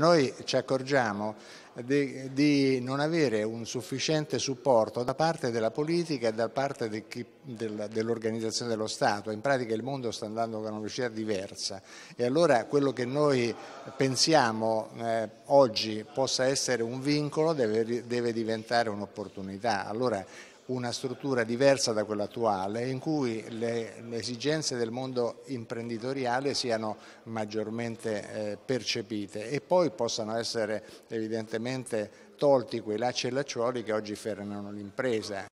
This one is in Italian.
Noi ci accorgiamo di, di, non avere un sufficiente supporto da parte della politica e da parte de del, dell'organizzazione dello Stato. In pratica il mondo sta andando con una velocità diversa e allora quello che noi pensiamo eh, oggi possa essere un vincolo deve, deve diventare un'opportunità. Allora una struttura diversa da quella attuale in cui le, le esigenze del mondo imprenditoriale siano maggiormente eh, percepite e poi possano essere evidentemente tolti quei lacci e lacciuoli che oggi fermano l'impresa.